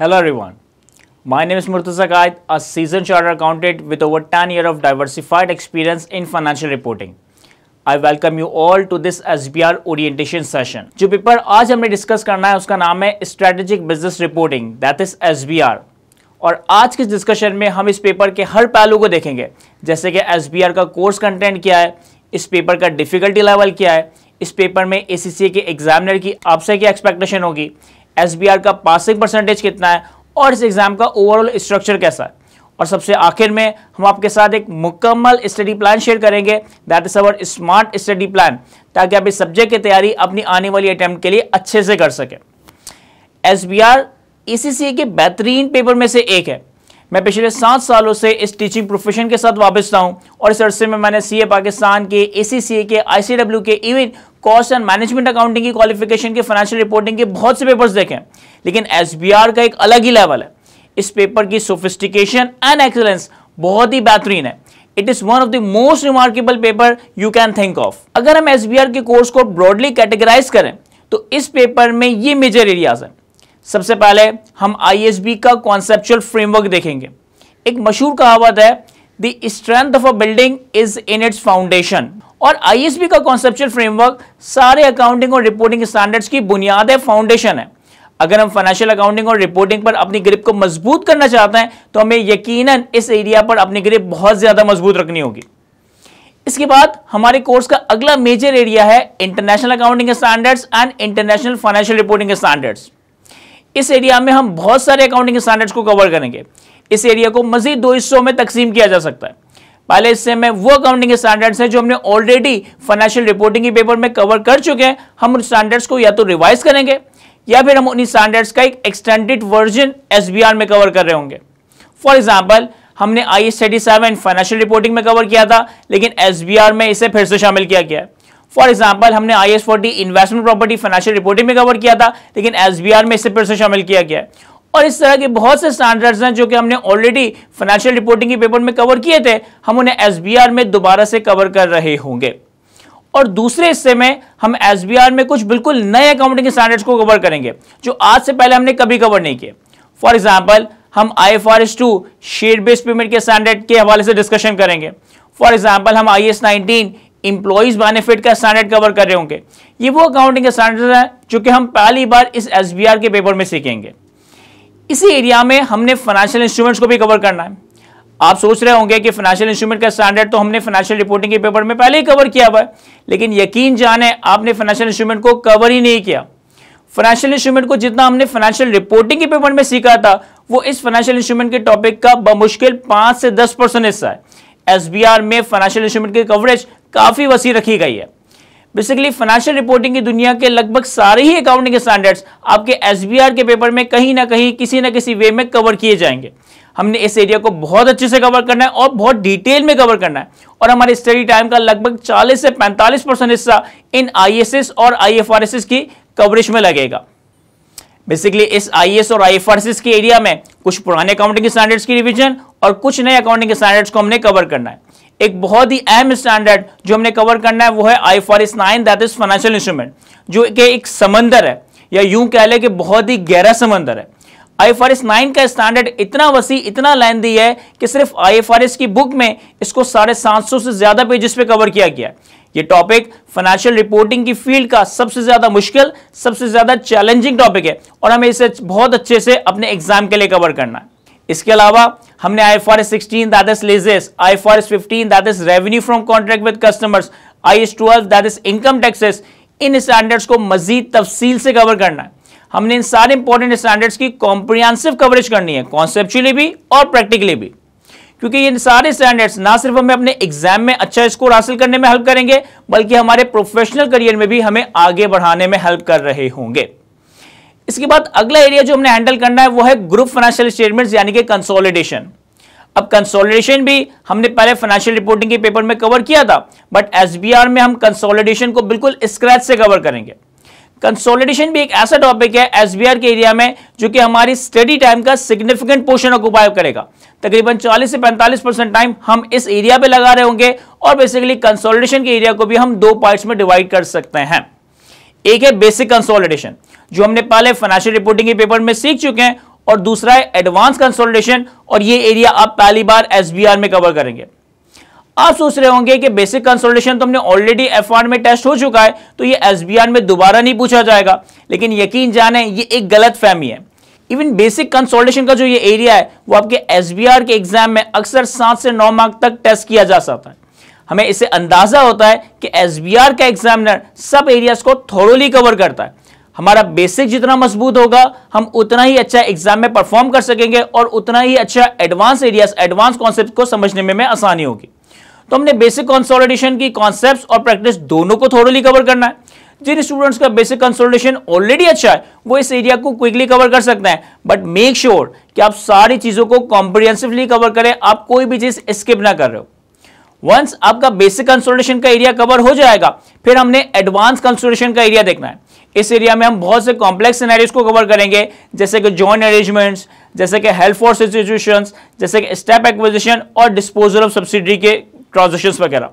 Hello everyone. My name is Murtaza Qaid, a seasoned chartered accountant with over 10 years of diversified experience in financial reporting. I welcome you all to this SBR orientation session. जो paper आज हमने discuss करना है उसका नाम है strategic business reporting that is S B R और आज के डिस्कशन में हम इस पेपर के हर पहलू को देखेंगे जैसे कि एस बी आर का कोर्स कंटेंट क्या है इस पेपर का डिफिकल्टी लेवल क्या है इस पेपर में ए सी सी के एग्जामिनर की आपसे क्या एक्सपेक्टेशन होगी एस का पासिंग परसेंटेज कितना है और इस एग्ज़ाम का ओवरऑल स्ट्रक्चर कैसा है और सबसे आखिर में हम आपके साथ एक मुकम्मल स्टडी प्लान शेयर करेंगे that is our smart study plan ताकि आप इस सब्जेक्ट की तैयारी अपनी आने वाली अटैम्प्ट के लिए अच्छे से कर सकें S B R A C C के बेहतरीन पेपर में से एक है मैं पिछले सात सालों से इस टीचिंग प्रोफेशन के साथ वाबस्ता हूँ और इस अरसे में मैंने सी ए पाकिस्तान के ए सी सी के आई सी डब्ल्यू के even cost and management accounting की क्वालिफिकेशन के फाइनेंशियल रिपोर्टिंग के बहुत से पेपर्स देखें लेकिन एस का एक अलग ही लेवल है इस पेपर की सोफिस्टिकेशन एंड एक्सलेंस बहुत ही बेहतरीन है it is one of the most remarkable paper you can think of अगर हम एस के कोर्स को ब्रॉडली कैटेगराइज करें तो इस पेपर में ये मेजर एरियाज हैं सबसे पहले हम आई का कॉन्सेप्चुअल फ्रेमवर्क देखेंगे एक मशहूर कहावत है the strength of a building is in its foundation और आईएसबी का कॉन्सेप्चुअल फ्रेमवर्क सारे अकाउंटिंग और रिपोर्टिंग स्टैंडर्ड्स की बुनियाद है फाउंडेशन है अगर हम फाइनेंशियल अकाउंटिंग और रिपोर्टिंग पर अपनी ग्रिप को मजबूत करना चाहते हैं तो हमें यकीनन इस एरिया पर अपनी ग्रिप बहुत ज़्यादा मजबूत रखनी होगी इसके बाद हमारे कोर्स का अगला मेजर एरिया है international accounting standards and international financial reporting standards इस एरिया में हम बहुत सारे अकाउंटिंग स्टैंडर्ड्स को कवर करेंगे इस एरिया को मजीद दो हिस्सों में तकसीम किया जा सकता है पहले हिस्से में वो अकाउंटिंग स्टैंडर्ड्स हैं जो हमने ऑलरेडी फाइनेंशियल रिपोर्टिंग के पेपर में कवर कर चुके हैं हम उन स्टैंडर्ड्स को या तो रिवाइज करेंगे या फिर हम उन स्टैंडर्ड्स का एक एक्सटेंडेड वर्जन एस में कवर कर रहे होंगे फॉर एग्जाम्पल हमने I S thirty seven financial reporting में कवर किया था लेकिन एस में इसे फिर से शामिल किया गया फॉर एग्जाम्पल हमने I S forty investment property financial reporting में कवर किया था लेकिन एस में इसे फिर से शामिल किया गया है और इस तरह के बहुत से स्टैंडर्ड्स हैं जो कि हमने ऑलरेडी फाइनेंशियल रिपोर्टिंग के पेपर में कवर किए थे हम उन्हें एस में दोबारा से कवर कर रहे होंगे और दूसरे हिस्से में हम एस में कुछ बिल्कुल नए अकाउंटिंग स्टैंडर्ड्स को कवर करेंगे जो आज से पहले हमने कभी कवर नहीं किए फॉर एग्जाम्पल हम I F R S two share based payment के स्टैंडर्ड के हवाले से डिस्कशन करेंगे फॉर एग्जाम्पल हम I S nineteen employees benefit का स्टैंडर्ड कवर कर रहे होंगे ये वो अकाउंटिंग स्टैंडर्ड हैं जो कि हम पहली बार इस एस के पेपर में सीखेंगे इसी एरिया में हमने फाइनेंशियल इंस्ट्रूमेंट्स को भी कवर करना है आप सोच रहे होंगे कि फाइनेंशियल इंस्ट्रूमेंट का स्टैंडर्ड तो हमने फाइनेंशियल रिपोर्टिंग के पेपर में पहले ही कवर किया हुआ है लेकिन यकीन जाने आपने फाइनेंशियल इंस्ट्रूमेंट को कवर ही नहीं किया फाइनेंशियल इंस्ट्रूमेंट को जितना हमने फाइनेंशियल रिपोर्टिंग के पेपर में सीखा था वो इस फाइनेंशियल इंस्ट्रूमेंट के टॉपिक का बमुश्किल पांच से दस परसेंट हिस्सा है एस में फाइनेंशियल इंस्ट्रूमेंट की कवरेज काफी वसी रखी गई है बेसिकली फाइनेंशियल रिपोर्टिंग की दुनिया के लगभग सारे ही अकाउंटिंग स्टैंडर्ड्स आपके एस के पेपर में कहीं ना कहीं किसी ना किसी वे में कवर किए जाएंगे हमने इस एरिया को बहुत अच्छे से कवर करना है और बहुत डिटेल में कवर करना है और हमारे स्टडी टाइम का लगभग 40 से 45 परसेंट हिस्सा इन आई और आई की कवरेज में लगेगा बेसिकली इस आई और आई के एरिया में कुछ पुराने अकाउंटिंग स्टैंडर्ड्स की रिवीजन और कुछ नए अकाउंटिंग स्टैंडर्ड्स को हमने कवर करना है एक बहुत ही अहम स्टैंडर्ड जो हमने कवर करना है वो है आई फॉर इस nine that is financial instrument जो कि एक समंदर है या यूं कह लें कि बहुत ही गहरा समंदर है आई फॉर इस नाइन का स्टैंडर्ड इतना वसी इतना लाइन दी है कि सिर्फ आई फॉर इस की बुक में इसको साढ़े सात सौ से ज़्यादा पेजेस पे कवर किया गया ये टॉपिक फाइनेंशियल रिपोर्टिंग की फील्ड का सबसे ज़्यादा मुश्किल सबसे ज़्यादा चैलेंजिंग टॉपिक है और हमें इसे बहुत अच्छे से अपने एग्जाम के लिए कवर करना है इसके अलावा हमने I for S sixteen that is leases I for S fifteen that is revenue from contract with customers I S twelve that is income taxes इन स्टैंडर्ड्स को मजीद तफसील से कवर करना है हमने इन सारे इंपॉर्टेंट स्टैंडर्ड्स की कॉम्प्रियांसिव कवरेज करनी है कॉन्सेप्चुअली भी और प्रैक्टिकली भी क्योंकि इन सारे स्टैंडर्ड्स ना सिर्फ हमें अपने एग्जाम में अच्छा स्कोर हासिल करने में हेल्प करेंगे बल्कि हमारे प्रोफेशनल करियर में भी हमें आगे बढ़ाने में हेल्प कर रहे होंगे इसके बाद अगला एरिया जो हमने हैंडल करना है वो है ग्रुप फाइनेंशियल स्टेटमेंट्स यानी कि कंसोलिडेशन अब कंसोलिडेशन भी हमने पहले फाइनेंशियल रिपोर्टिंग के पेपर में कवर किया था बट एसबीआर में हम कंसोलिडेशन को बिल्कुल स्क्रैच से कवर करेंगे कंसोलिडेशन भी एक ऐसा टॉपिक है एसबीआर के एरिया में जो कि हमारी स्टडी टाइम का सिग्निफिकेंट पोर्शन ऑक्यूपाय करेगा तकरीबन 40 से 45 परसेंट टाइम हम इस एरिया पे लगा रहे होंगे और बेसिकली कंसोलिडेशन के एरिया को भी हम दो पार्ट्स में डिवाइड कर सकते हैं एक है बेसिक कंसोलिडेशन जो हमने पहले फाइनेंशियल रिपोर्टिंग के पेपर में सीख चुके हैं और दूसरा है एडवांस कंसोलिडेशन और ये एरिया आप पहली बार एसबीआर में कवर करेंगे आप सोच रहे होंगे कि बेसिक कंसोलिडेशन तो हमने ऑलरेडी एफ में टेस्ट हो चुका है तो ये एस में दोबारा नहीं पूछा जाएगा लेकिन यकीन जाने ये एक गलत फहमी है इवन बेसिक कंसोलिडेशन का जो ये एरिया है वो आपके एस के एग्जाम में अक्सर सात से नौ मार्क तक टेस्ट किया जा सकता है हमें इससे अंदाजा होता है कि एस का एग्जामिनर सब एरियाज को थोड़ोली कवर करता है हमारा बेसिक जितना मजबूत होगा हम उतना ही अच्छा एग्जाम में परफॉर्म कर सकेंगे और उतना ही अच्छा एडवांस एरियाज एडवांस कॉन्सेप्ट को समझने में, में आसानी होगी तो हमने बेसिक कंसोलिडेशन की कॉन्सेप्ट्स और प्रैक्टिस दोनों को थोड़ोली कवर करना है जिन स्टूडेंट्स का बेसिक कंसोलिडेशन ऑलरेडी अच्छा है वो इस एरिया को क्विकली कवर कर सकते हैं बट मेक श्योर कि आप सारी चीज़ों को कॉम्प्रिहेंसिवली कवर करें आप कोई भी चीज़ स्किप ना कर रहे हो वंस आपका बेसिक कंसोलिडेशन का एरिया कवर हो जाएगा फिर हमने एडवांस कंसोलिडेशन का एरिया देखना है इस एरिया में हम बहुत से कॉम्प्लेक्स सिनेरियोस को कवर करेंगे जैसे कि जॉइंट अरेंजमेंट्स जैसे कि हेल्थ फोर्स सिचुएशन जैसे कि स्टेप एक्विजिशन और डिस्पोजल ऑफ सब्सिडी के ट्रांजेक्शन वगैरह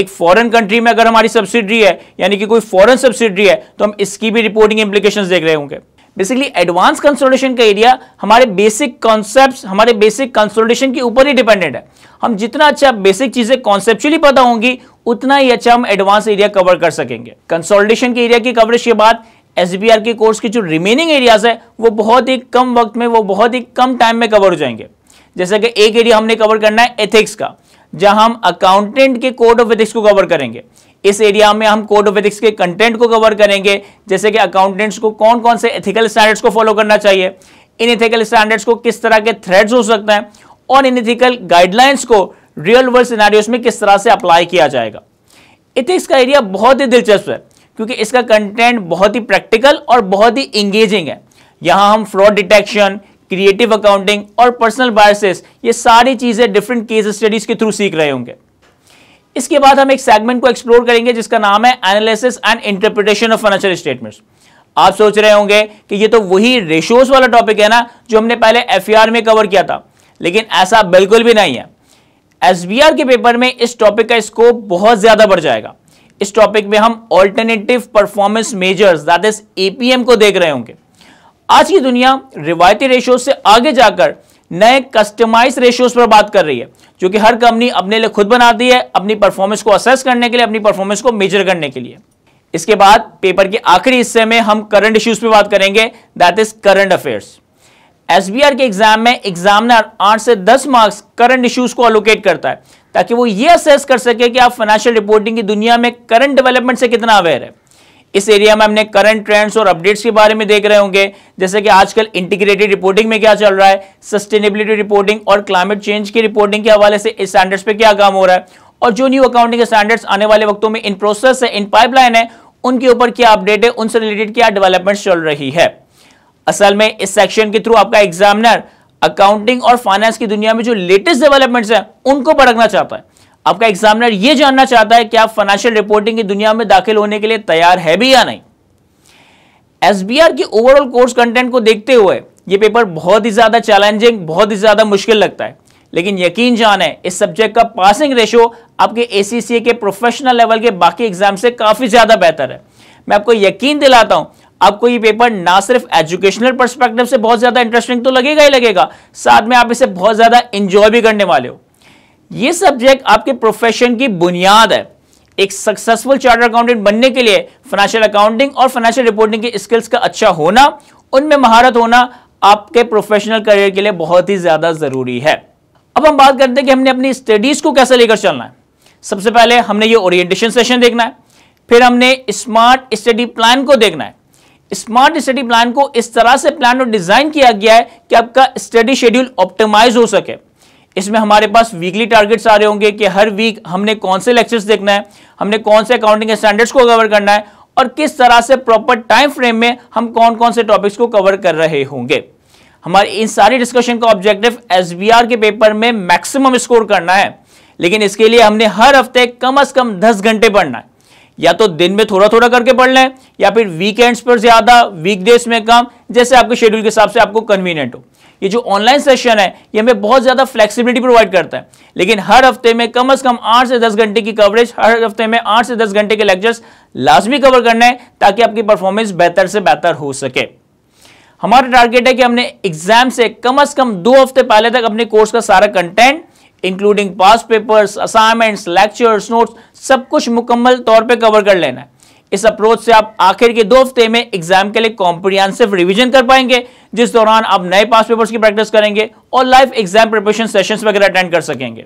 एक फॉरेन कंट्री में अगर हमारी सब्सिडी है यानी कि कोई फॉरन सब्सिडी है तो हम इसकी भी रिपोर्टिंग इंप्लीकेशन देख रहे होंगे बेसिकली एडवांस कंसोलिडेशन का एरिया हमारे बेसिक कॉन्सेप्ट हमारे बेसिक कंसोलिडेशन के ऊपर ही डिपेंडेंट है हम जितना अच्छा बेसिक चीजें कॉन्सेप्चुअली पता होंगी उतना ही अच्छा हम एडवांस एरिया कवर कर सकेंगे कंसोलिडेशन के एरिया की कवरेज के बाद एस के कोर्स के जो रिमेनिंग एरियाज है वो बहुत ही कम वक्त में वो बहुत ही कम टाइम में कवर हो जाएंगे जैसे कि एक एरिया हमने कवर करना है एथिक्स का जहां हम अकाउंटेंट के कोड ऑफ एथिक्स को कवर करेंगे इस एरिया में हम कोड ऑफ एथिक्स के कंटेंट को कवर करेंगे जैसे कि अकाउंटेंट्स को कौन कौन से एथिकल स्टैंडर्ड्स को फॉलो करना चाहिए इन एथिकल स्टैंडर्ड्स को किस तरह के थ्रेड्स हो सकते हैं और इन इथिकल गाइडलाइंस को रियल वर्ल्ड सिनारियोस में किस तरह से अप्लाई किया जाएगा इथिक्स का एरिया बहुत ही दिलचस्प है क्योंकि इसका कंटेंट बहुत ही प्रैक्टिकल और बहुत ही इंगेजिंग है यहाँ हम फ्रॉड डिटेक्शन क्रिएटिव अकाउंटिंग और पर्सनल बायसेस ये सारी चीज़ें डिफरेंट केस स्टडीज़ के थ्रू सीख रहे होंगे इसके बाद हम एक सेगमेंट को एक्सप्लोर करेंगे जिसका नाम है analysis and interpretation of financial statements आप सोच रहे होंगे कि ये तो वही रेशोज वाला टॉपिक है ना जो हमने पहले एफ में कवर किया था लेकिन ऐसा बिल्कुल भी नहीं है एस के पेपर में इस टॉपिक का स्कोप बहुत ज़्यादा बढ़ जाएगा इस टॉपिक में हम alternative performance measures that is APM को देख रहे होंगे आज की दुनिया रिवायती रेशियो से आगे जाकर नए कस्टमाइज रेशियोज पर बात कर रही है जो कि हर कंपनी अपने लिए खुद बनाती है अपनी परफॉर्मेंस को असेस करने के लिए अपनी परफॉर्मेंस को मेजर करने के लिए इसके बाद पेपर के आखिरी हिस्से में हम करंट इश्यूज पे बात करेंगे that is current affairs SBR के एग्जाम में एग्जामिनर आठ से दस मार्क्स करंट इश्यूज को अलोकेट करता है ताकि वो ये असेस कर सके कि आप फाइनेंशियल रिपोर्टिंग की दुनिया में करंट डेवलपमेंट से कितना अवेयर है इस एरिया में हमने करंट ट्रेंड्स और अपडेट्स के बारे में देख रहे होंगे जैसे कि आजकल इंटीग्रेटेड रिपोर्टिंग में क्या चल रहा है सस्टेनेबिलिटी रिपोर्टिंग और क्लाइमेट चेंज की रिपोर्टिंग के हवाले से इस स्टैंडर्ड्स पे क्या काम हो रहा है और जो न्यू अकाउंटिंग स्टैंडर्ड्स आने वाले वक्तों में इन प्रोसेस है इन पाइपलाइन है उनके ऊपर क्या अपडेट है उनसे रिलेटेड क्या डेवलपमेंट चल रही है असल में इस सेक्शन के थ्रू आपका एग्जामिनर अकाउंटिंग और फाइनेंस की दुनिया में जो लेटेस्ट डेवलपमेंट्स हैं उनको पढ़ना चाहता है आपका एग्जामिनर यह जानना चाहता है कि आप फाइनेंशियल रिपोर्टिंग की दुनिया में दाखिल होने के लिए तैयार है भी या नहीं एसबीआर की ओवरऑल कोर्स कंटेंट को देखते हुए यह पेपर बहुत ही ज्यादा चैलेंजिंग बहुत ही ज्यादा मुश्किल लगता है लेकिन यकीन जाने इस सब्जेक्ट का पासिंग रेशो आपके एसीसीए के प्रोफेशनल लेवल के बाकी एग्जाम से काफी ज्यादा बेहतर है मैं आपको यकीन दिलाता हूं आपको ये पेपर ना सिर्फ एजुकेशनल परस्पेक्टिव से बहुत ज़्यादा इंटरेस्टिंग तो लगेगा ही लगेगा साथ में आप इसे बहुत ज़्यादा इंजॉय भी करने वाले हो ये सब्जेक्ट आपके प्रोफेशन की बुनियाद है एक सक्सेसफुल चार्टर अकाउंटेंट बनने के लिए फाइनेंशियल अकाउंटिंग और फाइनेंशियल रिपोर्टिंग की स्किल्स का अच्छा होना उनमें महारत होना आपके प्रोफेशनल करियर के लिए बहुत ही ज़्यादा ज़रूरी है अब हम बात करते हैं कि हमने अपनी स्टडीज़ को कैसे लेकर चलना है सबसे पहले हमने ये ओरिएंटेशन सेशन देखना है फिर हमने स्मार्ट स्टडी प्लान को देखना है स्मार्ट स्टडी प्लान को इस तरह से प्लान और डिजाइन किया गया है कि आपका स्टडी शेड्यूल ऑप्टिमाइज हो सके इसमें हमारे पास वीकली टारगेट्स आ रहे होंगे कि हर वीक हमने कौन से लेक्चर्स देखना है हमने कौन से अकाउंटिंग स्टैंडर्ड्स को कवर करना है और किस तरह से प्रॉपर टाइम फ्रेम में हम कौन कौन से टॉपिक्स को कवर कर रहे होंगे हमारे इन सारी डिस्कशन का ऑब्जेक्टिव एस के पेपर में मैक्सिमम स्कोर करना है लेकिन इसके लिए हमने हर हफ्ते कम अज कम दस घंटे पढ़ना है या तो दिन में थोड़ा थोड़ा करके पढ़ लें या फिर वीकेंड्स पर ज़्यादा वीकडेज में कम जैसे आपके शेड्यूल के हिसाब से आपको कन्वीनियंट हो ये जो ऑनलाइन सेशन है ये हमें बहुत ज़्यादा फ्लेक्सिबिलिटी प्रोवाइड करता है लेकिन हर हफ्ते में कम अज़ कम आठ से दस घंटे की कवरेज हर हफ्ते में आठ से दस घंटे के लेक्चर्स लाजमी कवर करना है ताकि आपकी परफॉर्मेंस बेहतर से बेहतर हो सके हमारा टारगेट है कि हमने एग्जाम से कम अज़ कम दो हफ्ते पहले तक अपने कोर्स का सारा content including pass papers assignments lectures notes सब कुछ मुकम्मल तौर पे कवर कर लेना है इस अप्रोच से आप आखिर के दो हफ्ते में एग्जाम के लिए कॉम्प्रियांसिव रिवीजन कर पाएंगे जिस दौरान आप नए पास पेपर्स की प्रैक्टिस करेंगे और लाइव एग्जाम प्रिपरेशन सेशंस वगैरह अटेंड कर सकेंगे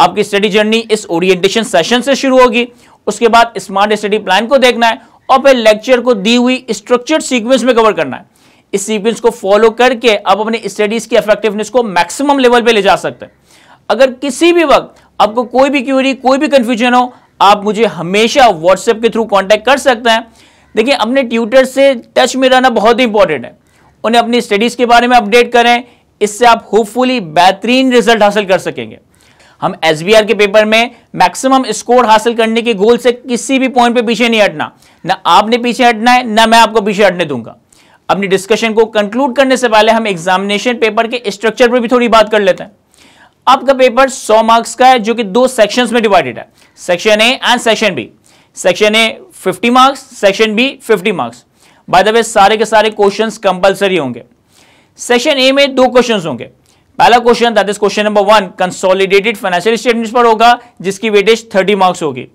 आपकी स्टडी जर्नी इस ओरिएंटेशन सेशन से शुरू होगी उसके बाद स्मार्ट स्टडी प्लान को देखना है और फिर लेक्चर को दी हुई स्ट्रक्चर्ड सीक्वेंस में कवर करना है इस सीक्वेंस को फॉलो करके आप अपनी स्टडीज की इफेक्टिवनेस को मैक्सिमम लेवल पे ले जा सकते हैं अगर किसी भी वक्त आपको कोई भी क्यूरी कोई भी कंफ्यूजन हो आप मुझे हमेशा व्हाट्सएप के थ्रू कॉन्टैक्ट कर सकते हैं देखिए अपने ट्यूटर से टच में रहना बहुत ही इंपॉर्टेंट है उन्हें अपनी स्टडीज़ के बारे में अपडेट करें इससे आप होपफुली बेहतरीन रिजल्ट हासिल कर सकेंगे हम एस के पेपर में मैक्सिमम स्कोर हासिल करने के गोल से किसी भी पॉइंट पे पीछे नहीं हटना ना आपने पीछे हटना है ना मैं आपको पीछे हटने दूंगा अपनी डिस्कशन को कंक्लूड करने से पहले हम एग्जामिनेशन पेपर के स्ट्रक्चर पर भी थोड़ी बात कर लेते हैं आपका पेपर 100 मार्क्स का है जो कि दो सेक्शंस में डिवाइडेड है section A and section B section A 50 marks section B 50 marks by the way सारे के सारे क्वेश्चन कंपलसरी होंगे सेक्शन ए में दो क्वेश्चन होंगे पहला question that is question number one consolidated financial statements पर होगा जिसकी वेटेज 30 मार्क्स होगी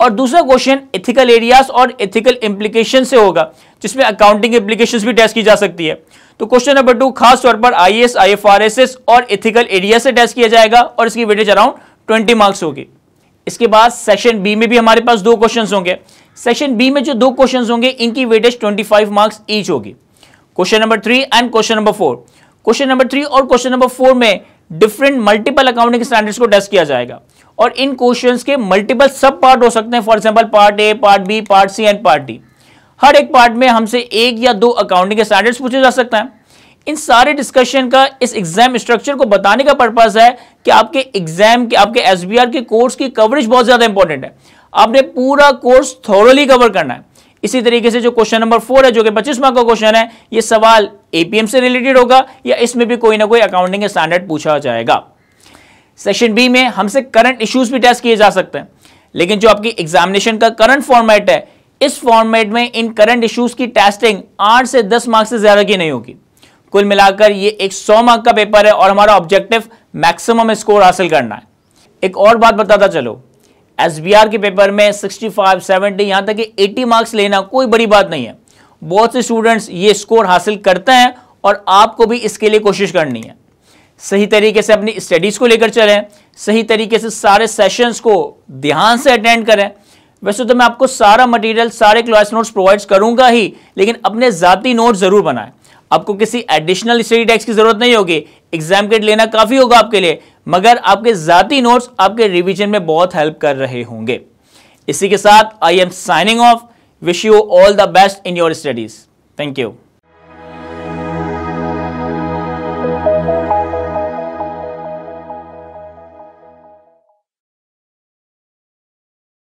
और दूसरा क्वेश्चन एथिकल एरियाज और एथिकल इंप्लीकेशन से होगा जिसमें अकाउंटिंग इंप्लीकेशन भी टेस्ट की जा सकती है तो क्वेश्चन नंबर टू खास तौर पर I S I F R S S और एथिकल एरिया से टेस्ट किया जाएगा और इसकी वेटेज अराउंड ट्वेंटी मार्क्स होगी इसके बाद सेक्शन बी में भी हमारे पास दो क्वेश्चन होंगे सेक्शन बी में जो दो क्वेश्चन होंगे इनकी weightage twenty five marks each होगी question number three and question number four question number three और क्वेश्चन नंबर फोर में डिफरेंट मल्टीपल अकाउंटिंग स्टैंडर्ड्स को टेस्ट किया जाएगा और इन क्वेश्चन के मल्टीपल सब पार्ट हो सकते हैं for example part A part B part C and part D हर एक पार्ट में हमसे एक या दो अकाउंटिंग के स्टैंडर्ड्स पूछे जा सकता है इन सारे डिस्कशन का इस एग्जाम स्ट्रक्चर को बताने का पर्पज है कि आपके एग्जाम के आपके एस के कोर्स की कवरेज बहुत ज़्यादा इंपॉर्टेंट है आपने पूरा कोर्स थोरली कवर करना है इसी तरीके से जो क्वेश्चन नंबर फोर है जो कि पच्चीस मार्क का क्वेश्चन है ये सवाल एपीएम से रिलेटेड होगा या इसमें भी कोई ना कोई अकाउंटिंग स्टैंडर्ड पूछा जाएगा सेशन बी में हमसे करंट इश्यूज भी टेस्ट किए जा सकते हैं लेकिन जो आपकी एग्जामिनेशन का करंट फॉर्मेट है इस फॉर्मेट में इन करंट इश्यूज की टेस्टिंग आठ से दस मार्क्स से ज्यादा की नहीं होगी कुल मिलाकर ये एक सौ मार्क का पेपर है और हमारा ऑब्जेक्टिव मैक्सिमम स्कोर हासिल करना है एक और बात बताता चलो एस के पेपर में 65, 70 यहाँ तक कि 80 मार्क्स लेना कोई बड़ी बात नहीं है बहुत से स्टूडेंट्स ये स्कोर हासिल करते हैं और आपको भी इसके लिए कोशिश करनी है सही तरीके से अपनी स्टडीज़ को लेकर चलें सही तरीके से सारे सेशंस को ध्यान से अटेंड करें वैसे तो मैं आपको सारा मटेरियल सारे क्लास नोट्स प्रोवाइड करूंगा ही लेकिन अपने ज़ाती नोट ज़रूर बनाएं आपको किसी एडिशनल स्टडी टैक्स की ज़रूरत नहीं होगी एग्जाम के लेना काफ़ी होगा आपके लिए मगर आपके ज़ाती नोट्स आपके रिविजन में बहुत हेल्प कर रहे होंगे इसी के साथ I am signing off wish you all the best in your studies thank you